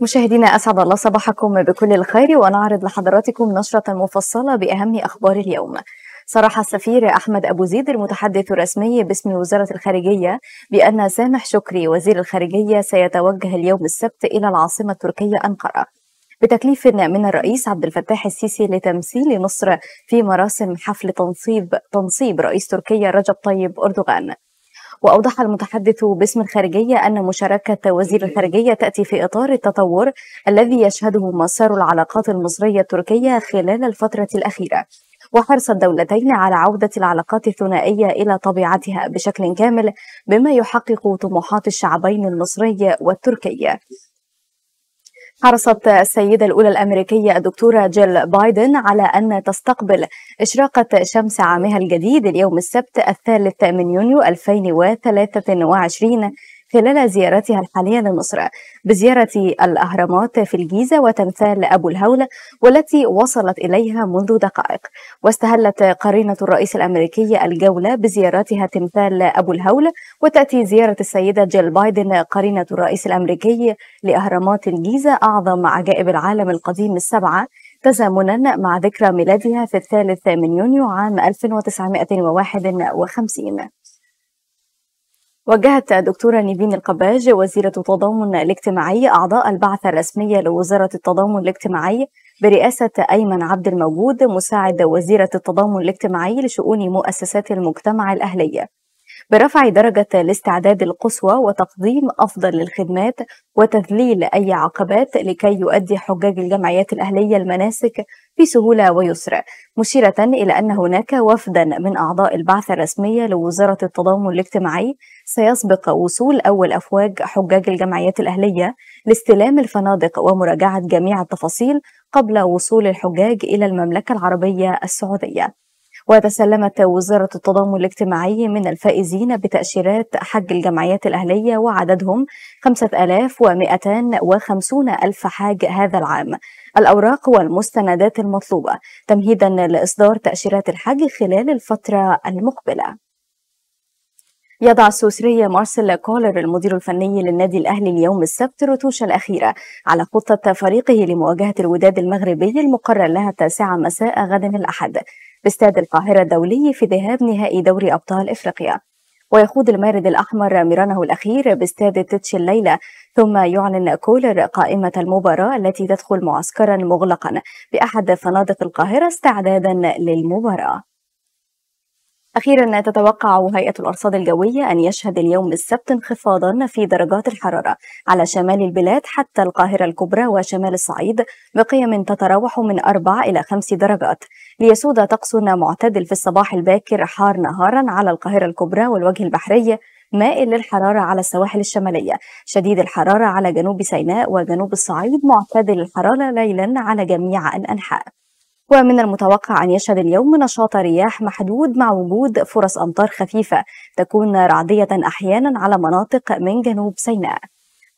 مشاهدينا أسعد الله صباحكم بكل الخير ونعرض لحضراتكم نشرة مفصلة بأهم أخبار اليوم صرح السفير أحمد أبو زيد المتحدث الرسمي باسم وزارة الخارجية بأن سامح شكري وزير الخارجية سيتوجه اليوم السبت إلى العاصمة التركية أنقرة بتكليف من الرئيس عبد الفتاح السيسي لتمثيل مصر في مراسم حفل تنصيب تنصيب رئيس تركيا رجب طيب أردوغان وأوضح المتحدث باسم الخارجية أن مشاركة وزير الخارجية تأتي في إطار التطور الذي يشهده مسار العلاقات المصرية التركية خلال الفترة الأخيرة وحرص الدولتين على عودة العلاقات الثنائية إلى طبيعتها بشكل كامل بما يحقق طموحات الشعبين المصري والتركي حرصت السيدة الأولى الأمريكية الدكتورة جيل بايدن على أن تستقبل إشراقة شمس عامها الجديد اليوم السبت الثالث من يونيو 2023 خلال زيارتها الحالية لمصر بزيارة الأهرامات في الجيزة وتمثال أبو الهول والتي وصلت إليها منذ دقائق واستهلت قرينة الرئيس الأمريكي الجولة بزيارتها تمثال أبو الهول وتأتي زيارة السيدة جيل بايدن قرينة الرئيس الأمريكي لأهرامات الجيزة أعظم عجائب العالم القديم السبعة تزامنا مع ذكرى ميلادها في الثالث من يونيو عام 1951 وجهت دكتورة نيفين القباج وزيرة التضامن الاجتماعي أعضاء البعثة الرسمية لوزارة التضامن الاجتماعي برئاسة أيمن عبد الموجود مساعد وزيرة التضامن الاجتماعي لشؤون مؤسسات المجتمع الأهلية برفع درجة الاستعداد القصوى وتقديم أفضل الخدمات وتذليل أي عقبات لكي يؤدي حجاج الجمعيات الأهلية المناسك بسهولة ويسر مشيرة إلى أن هناك وفدا من أعضاء البعثة الرسمية لوزارة التضامن الاجتماعي سيسبق وصول أول أفواج حجاج الجمعيات الأهلية لاستلام الفنادق ومراجعة جميع التفاصيل قبل وصول الحجاج إلى المملكة العربية السعودية وتسلمت وزارة التضامن الاجتماعي من الفائزين بتأشيرات حج الجمعيات الأهلية وعددهم 5250 ألف حاج هذا العام الأوراق والمستندات المطلوبة تمهيدا لإصدار تأشيرات الحج خلال الفترة المقبلة يضع السويسري مارسيل كولر المدير الفني للنادي الأهلي اليوم السبت رتوش الأخيرة على خطة فريقه لمواجهة الوداد المغربي المقرر لها التاسعة مساء غدا الأحد باستاد القاهرة الدولي في ذهاب نهائي دوري أبطال إفريقيا ويخوض المارد الأحمر مرانه الأخير باستاد تتش الليلة ثم يعلن كولر قائمة المباراة التي تدخل معسكرا مغلقا بأحد فنادق القاهرة استعدادا للمباراة أخيرا تتوقع هيئة الأرصاد الجوية أن يشهد اليوم السبت انخفاضا في درجات الحرارة على شمال البلاد حتى القاهرة الكبرى وشمال الصعيد بقيم تتراوح من 4 إلى 5 درجات ليسود طقس معتدل في الصباح الباكر حار نهارا على القاهرة الكبرى والوجه البحري مائل للحرارة على السواحل الشمالية شديد الحرارة على جنوب سيناء وجنوب الصعيد معتدل الحرارة ليلا على جميع الأنحاء ومن المتوقع أن يشهد اليوم نشاط رياح محدود مع وجود فرص أمطار خفيفة تكون رعدية أحيانا على مناطق من جنوب سيناء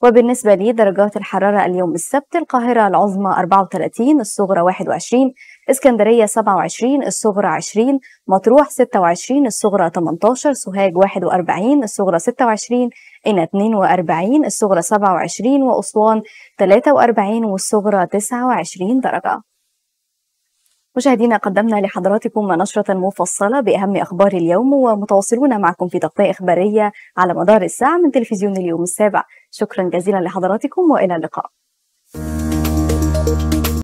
وبالنسبة لدرجات الحرارة اليوم السبت القاهرة العظمى 34 الصغرى 21 اسكندرية 27 الصغرى 20 مطروح 26 الصغرى 18 سوهاج 41 الصغرى 26 إنا 42 الصغرى 27 وأسوان 43 والصغرى 29 درجة مشاهدينا قدمنا لحضراتكم نشرة مفصلة بأهم أخبار اليوم ومتواصلون معكم في تغطية إخبارية على مدار الساعة من تلفزيون اليوم السابع شكرا جزيلا لحضراتكم وإلى اللقاء